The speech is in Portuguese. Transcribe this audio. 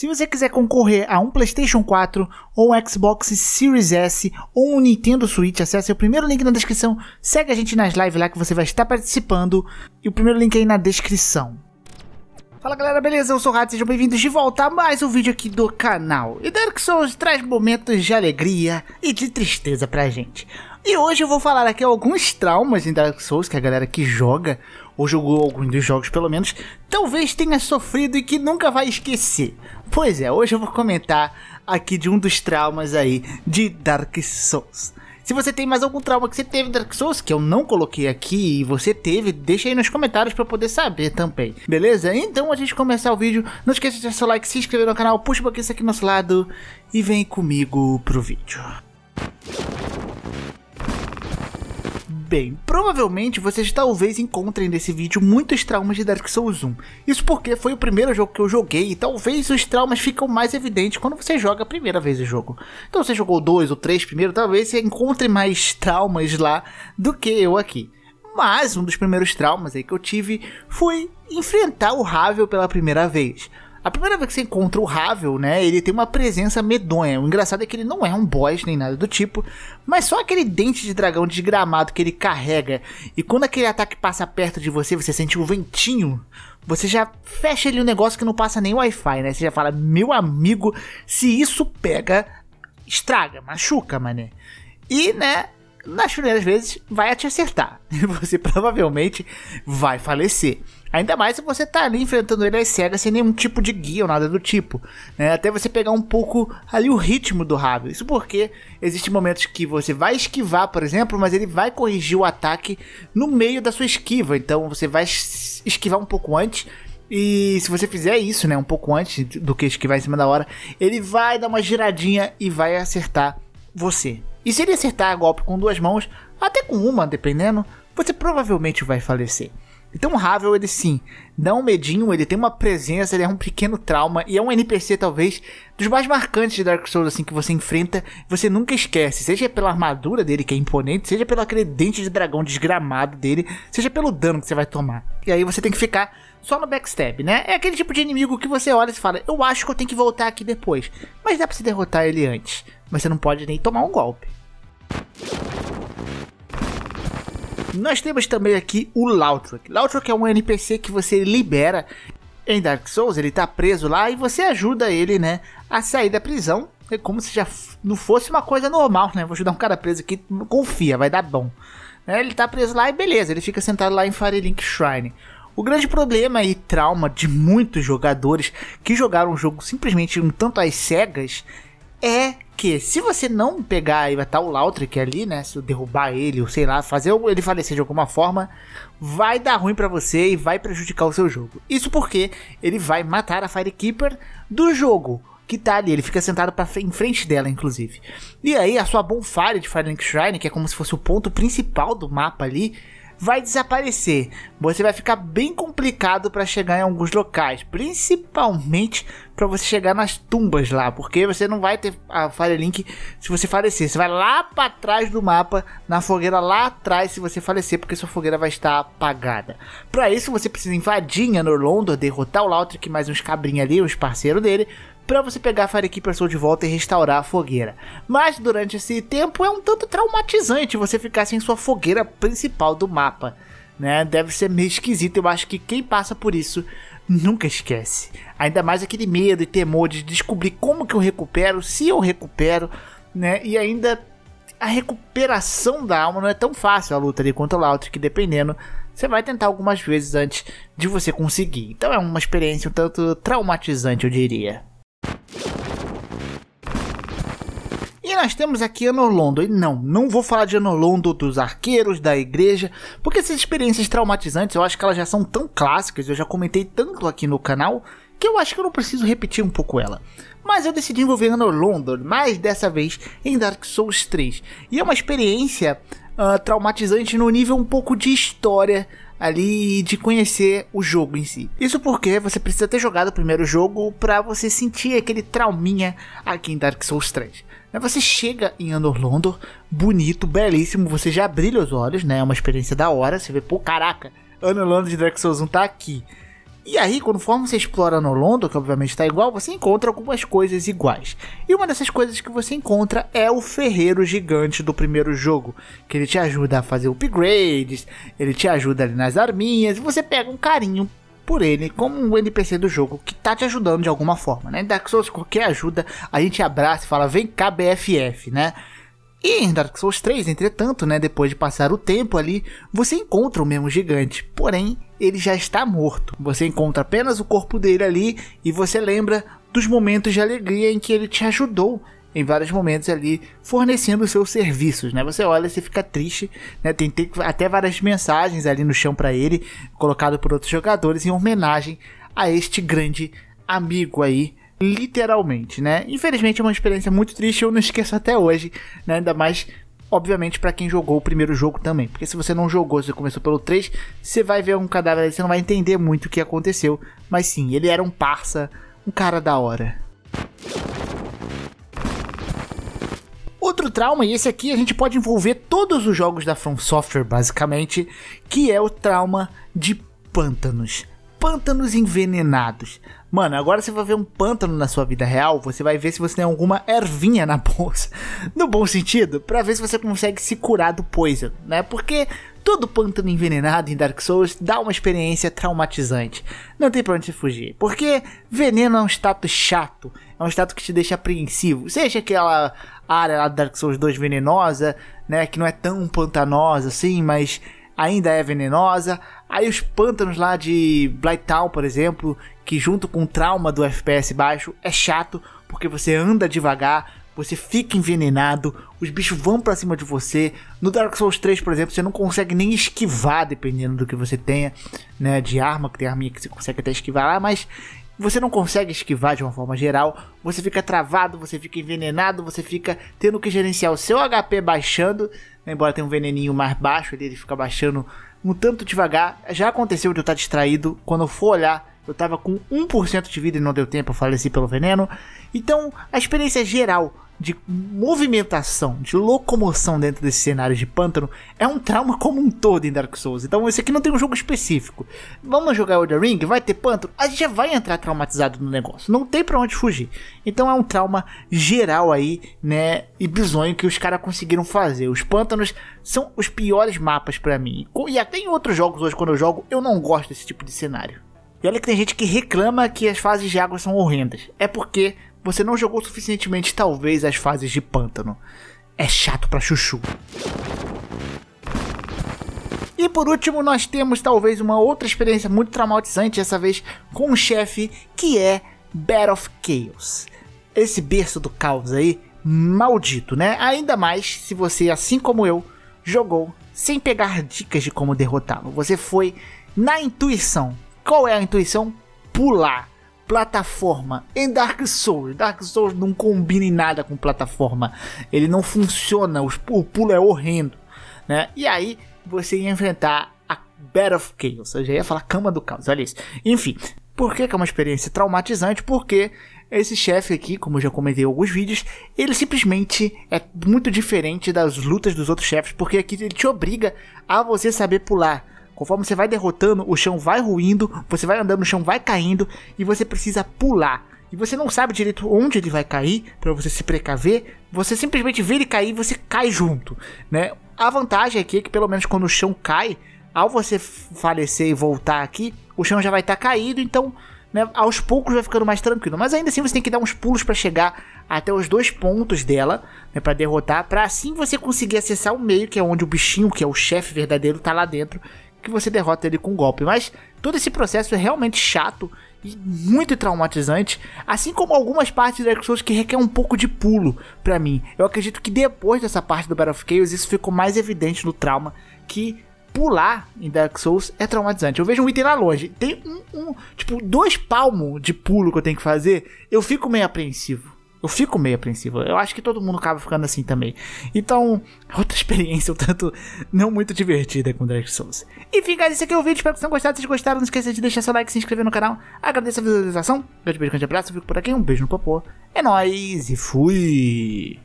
Se você quiser concorrer a um PlayStation 4 ou um Xbox Series S ou um Nintendo Switch, acesse o primeiro link na descrição, segue a gente nas lives lá que você vai estar participando e o primeiro link aí na descrição. Fala galera, beleza? Eu sou o Rato, sejam bem-vindos de volta a mais um vídeo aqui do canal. E Dark Souls traz momentos de alegria e de tristeza pra gente. E hoje eu vou falar aqui alguns traumas em Dark Souls que é a galera que joga ou jogou algum dos jogos pelo menos, talvez tenha sofrido e que nunca vai esquecer. Pois é, hoje eu vou comentar aqui de um dos traumas aí de Dark Souls. Se você tem mais algum trauma que você teve Dark Souls, que eu não coloquei aqui e você teve, deixa aí nos comentários para poder saber também. Beleza? Então a gente começar o vídeo. Não esqueça de deixar seu like, se inscrever no canal, puxa o um pouquinho aqui do nosso lado e vem comigo pro vídeo. Bem, provavelmente vocês talvez encontrem nesse vídeo muitos traumas de Dark Souls 1. Isso porque foi o primeiro jogo que eu joguei e talvez os traumas ficam mais evidentes quando você joga a primeira vez o jogo. Então você jogou dois ou três primeiro, talvez você encontre mais traumas lá do que eu aqui. Mas um dos primeiros traumas aí que eu tive foi enfrentar o Ravel pela primeira vez. A primeira vez que você encontra o Ravel, né, ele tem uma presença medonha. O engraçado é que ele não é um boss nem nada do tipo, mas só aquele dente de dragão desgramado que ele carrega. E quando aquele ataque passa perto de você, você sente o um ventinho. Você já fecha ali um negócio que não passa nem Wi-Fi, né? Você já fala, meu amigo, se isso pega, estraga, machuca, mané. E, né, nas primeiras vezes vai te acertar. Você provavelmente vai falecer. Ainda mais se você tá ali enfrentando ele às cegas sem nenhum tipo de guia ou nada do tipo. Né? Até você pegar um pouco ali o ritmo do rabo. Isso porque existem momentos que você vai esquivar, por exemplo, mas ele vai corrigir o ataque no meio da sua esquiva. Então você vai esquivar um pouco antes e se você fizer isso, né, um pouco antes do que esquivar em cima da hora, ele vai dar uma giradinha e vai acertar você. E se ele acertar golpe com duas mãos, até com uma, dependendo, você provavelmente vai falecer. Então o Ravel, ele sim, dá um medinho, ele tem uma presença, ele é um pequeno trauma e é um NPC talvez dos mais marcantes de Dark Souls assim que você enfrenta, você nunca esquece, seja pela armadura dele que é imponente, seja pelo aquele dente de dragão desgramado dele, seja pelo dano que você vai tomar. E aí você tem que ficar só no backstab, né? É aquele tipo de inimigo que você olha e fala: "Eu acho que eu tenho que voltar aqui depois", mas dá para se derrotar ele antes mas você não pode nem tomar um golpe. Nós temos também aqui o Lautrock. Lautrock é um NPC que você libera em Dark Souls, ele tá preso lá e você ajuda ele, né, a sair da prisão. É como se já não fosse uma coisa normal, né? Vou ajudar um cara preso aqui, confia, vai dar bom. É, ele tá preso lá e beleza, ele fica sentado lá em Firelink Shrine. O grande problema e trauma de muitos jogadores que jogaram o jogo simplesmente um tanto às cegas é que se você não pegar e estar o Lautrick ali, né? Se derrubar ele, ou sei lá, fazer ele falecer de alguma forma, vai dar ruim para você e vai prejudicar o seu jogo. Isso porque ele vai matar a Firekeeper do jogo que tá ali. Ele fica sentado pra, em frente dela, inclusive. E aí a sua bonfire de Firelink Shrine, que é como se fosse o ponto principal do mapa ali, vai desaparecer. Você vai ficar bem complicado para chegar em alguns locais, principalmente para você chegar nas tumbas lá, porque você não vai ter a Fire Link se você falecer. Você vai lá para trás do mapa, na fogueira lá atrás se você falecer, porque sua fogueira vai estar apagada. Para isso você precisa invadir a Norlondor, derrotar o Lautric mais uns cabrinhos ali, os parceiros dele, para você pegar a Keeper Soul de volta e restaurar a fogueira. Mas durante esse tempo é um tanto traumatizante você ficar sem sua fogueira principal do mapa. Né? Deve ser meio esquisito, eu acho que quem passa por isso nunca esquece. Ainda mais aquele medo e temor de descobrir como que eu recupero, se eu recupero, né? E ainda a recuperação da alma não é tão fácil a luta ali contra o que dependendo você vai tentar algumas vezes antes de você conseguir. Então é uma experiência um tanto traumatizante, eu diria. E nós temos aqui Anolondo. E não, não vou falar de Anolondo dos arqueiros, da igreja, porque essas experiências traumatizantes eu acho que elas já são tão clássicas, eu já comentei tanto aqui no canal, que eu acho que eu não preciso repetir um pouco ela. Mas eu decidi envolver Anolondo, mais dessa vez em Dark Souls 3. E é uma experiência uh, traumatizante no nível um pouco de história ali de conhecer o jogo em si. Isso porque você precisa ter jogado o primeiro jogo para você sentir aquele trauminha aqui em Dark Souls 3. Você chega em Andor Londor, bonito, belíssimo, você já brilha os olhos, né? É uma experiência da hora, você vê, pô, caraca, Andor Londor de Dark Souls 1 tá aqui. E aí, conforme você explora Andor Londor, que obviamente tá igual, você encontra algumas coisas iguais. E uma dessas coisas que você encontra é o ferreiro gigante do primeiro jogo, que ele te ajuda a fazer upgrades, ele te ajuda ali nas arminhas, e você pega um carinho por ele como um NPC do jogo que tá te ajudando de alguma forma, né? Em Dark Souls, qualquer ajuda, a gente abraça e fala, vem cá, BFF, né? E em Dark Souls 3, entretanto, né, depois de passar o tempo ali, você encontra o mesmo gigante, porém ele já está morto. Você encontra apenas o corpo dele ali e você lembra dos momentos de alegria em que ele te ajudou em vários momentos ali fornecendo seus serviços, né? Você olha, você fica triste, né? Tem, tem até várias mensagens ali no chão para ele, colocado por outros jogadores em homenagem a este grande amigo aí, literalmente, né? Infelizmente é uma experiência muito triste, eu não esqueço até hoje, né? Ainda mais obviamente para quem jogou o primeiro jogo também, porque se você não jogou, você começou pelo 3, você vai ver um cadáver ali, você não vai entender muito o que aconteceu, mas sim, ele era um parça, um cara da hora outro trauma, e esse aqui a gente pode envolver todos os jogos da From Software, basicamente, que é o trauma de pântanos. Pântanos envenenados. Mano, agora você vai ver um pântano na sua vida real, você vai ver se você tem alguma ervinha na bolsa. No bom sentido, para ver se você consegue se curar do poison, né? Porque todo pântano envenenado em Dark Souls dá uma experiência traumatizante. Não tem pra onde se fugir. Porque veneno é um status chato. É um status que te deixa apreensivo. Seja aquela área lá do Dark Souls 2 venenosa, né? Que não é tão pantanosa assim, mas ainda é venenosa. Aí os pântanos lá de Blight Town, por exemplo, que junto com o trauma do FPS baixo é chato porque você anda devagar, você fica envenenado, os bichos vão para cima de você. No Dark Souls 3, por exemplo, você não consegue nem esquivar, dependendo do que você tenha, né, de arma, que tem arminha que você consegue até esquivar lá, mas você não consegue esquivar de uma forma geral, você fica travado, você fica envenenado, você fica tendo que gerenciar o seu HP baixando, né, embora tenha um veneninho mais baixo, ele fica baixando um tanto devagar. Já aconteceu de eu estar distraído, quando eu for olhar, eu estava com 1% de vida e não deu tempo, eu faleci pelo veneno. Então, a experiência geral de movimentação, de locomoção dentro desse cenário de pântano é um trauma como um todo em Dark Souls. Então esse aqui não tem um jogo específico. Vamos jogar Elden Ring, vai ter pântano, a gente já vai entrar traumatizado no negócio. Não tem para onde fugir. Então é um trauma geral aí, né, e bizonho que os caras conseguiram fazer. Os pântanos são os piores mapas para mim. E até em outros jogos hoje quando eu jogo, eu não gosto desse tipo de cenário. E olha que tem gente que reclama que as fases de água são horrendas. É porque você não jogou suficientemente, talvez, as fases de pântano. É chato pra chuchu. E por último, nós temos talvez uma outra experiência muito traumatizante, dessa vez com um chefe, que é Battle of Chaos. Esse berço do caos aí, maldito, né? Ainda mais se você, assim como eu, jogou sem pegar dicas de como derrotá-lo. Você foi na intuição. Qual é a intuição? Pular plataforma em Dark Souls. Dark Souls não combina em nada com plataforma. Ele não funciona, o pulo é horrendo. Né? E aí você ia enfrentar a Battle of Chaos. Ou seja, ia falar Cama do Caos, olha isso. Enfim, por que, que é uma experiência traumatizante? Porque esse chefe aqui, como eu já comentei em alguns vídeos, ele simplesmente é muito diferente das lutas dos outros chefes, porque aqui ele te obriga a você saber pular Conforme você vai derrotando, o chão vai ruindo, você vai andando, o chão vai caindo e você precisa pular. E você não sabe direito onde ele vai cair para você se precaver. Você simplesmente vê ele cair e você cai junto, né? A vantagem aqui é que pelo menos quando o chão cai, ao você falecer e voltar aqui, o chão já vai estar tá caído, então né, aos poucos vai ficando mais tranquilo. Mas ainda assim você tem que dar uns pulos para chegar até os dois pontos dela, né, para derrotar, para assim você conseguir acessar o meio, que é onde o bichinho, que é o chefe verdadeiro, tá lá dentro, que você derrota ele com um golpe. Mas todo esse processo é realmente chato e muito traumatizante, assim como algumas partes de Dark Souls que requer um pouco de pulo para mim. Eu acredito que depois dessa parte do Battle of Chaos isso ficou mais evidente no trauma que pular em Dark Souls é traumatizante. Eu vejo um item lá longe, tem um, um tipo dois palmos de pulo que eu tenho que fazer, eu fico meio apreensivo. Eu fico meio apreensivo. Eu acho que todo mundo acaba ficando assim também. Então, outra experiência, o um tanto não muito divertida com Dark Souls. Enfim, guys, esse aqui é o vídeo. Espero que vocês tenham gostado. Se gostaram, não esqueça de deixar seu like, se inscrever no canal. Agradeço a visualização. grande tipo beijo, grande abraço. fico por aqui. Um beijo no popô. É nóis e fui!